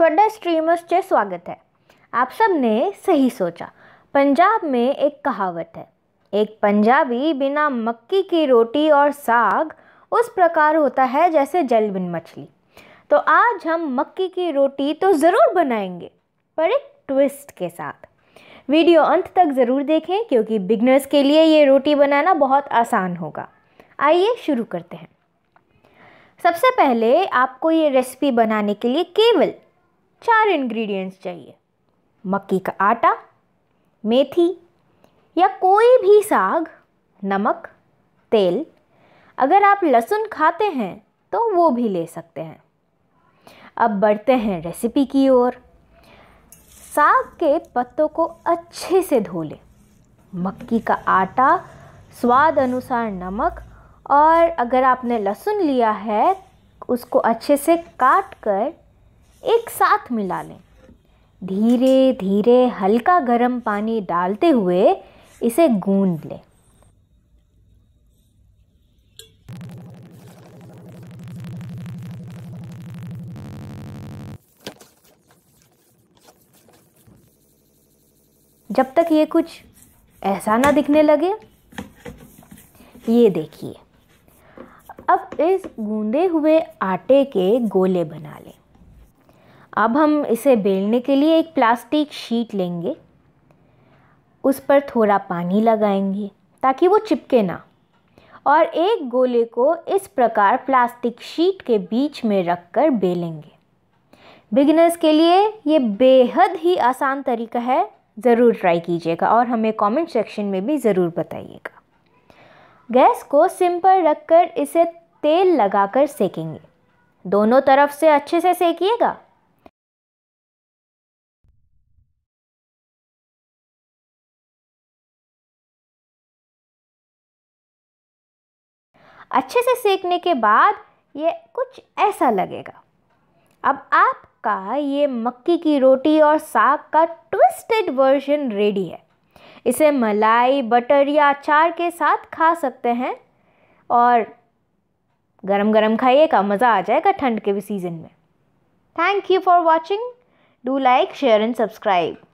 थोड़ा स्ट्रीमर्स से स्वागत है आप सब ने सही सोचा पंजाब में एक कहावत है एक पंजाबी बिना मक्की की रोटी और साग उस प्रकार होता है जैसे जल बिन मछली तो आज हम मक्की की रोटी तो ज़रूर बनाएंगे पर एक ट्विस्ट के साथ वीडियो अंत तक ज़रूर देखें क्योंकि बिगनर्स के लिए ये रोटी बनाना बहुत आसान होगा आइए शुरू करते हैं सबसे पहले आपको ये रेसिपी बनाने के लिए केवल चार इंग्रेडिएंट्स चाहिए मक्की का आटा मेथी या कोई भी साग नमक तेल अगर आप लहसुन खाते हैं तो वो भी ले सकते हैं अब बढ़ते हैं रेसिपी की ओर साग के पत्तों को अच्छे से धो लें मक्की का आटा स्वाद अनुसार नमक और अगर आपने लहसुन लिया है उसको अच्छे से काट कर एक साथ मिला लें धीरे धीरे हल्का गर्म पानी डालते हुए इसे गूंद लें जब तक ये कुछ ऐसा ना दिखने लगे ये देखिए अब इस गूंदे हुए आटे के गोले बना लें अब हम इसे बेलने के लिए एक प्लास्टिक शीट लेंगे उस पर थोड़ा पानी लगाएंगे ताकि वो चिपके ना और एक गोले को इस प्रकार प्लास्टिक शीट के बीच में रखकर बेलेंगे बिगिनर्स के लिए ये बेहद ही आसान तरीका है ज़रूर ट्राई कीजिएगा और हमें कमेंट सेक्शन में भी ज़रूर बताइएगा गैस को सिम पर रख कर इसे तेल लगाकर सेकेंगे दोनों तरफ से अच्छे से सेकिएगा अच्छे से सेकने के बाद ये कुछ ऐसा लगेगा अब आपका ये मक्की की रोटी और साग का ट्विस्टेड वर्जन रेडी है इसे मलाई बटर या अचार के साथ खा सकते हैं और गरम गरम खाइएगा मज़ा आ जाएगा ठंड के भी सीज़न में thank you for watching do like share and subscribe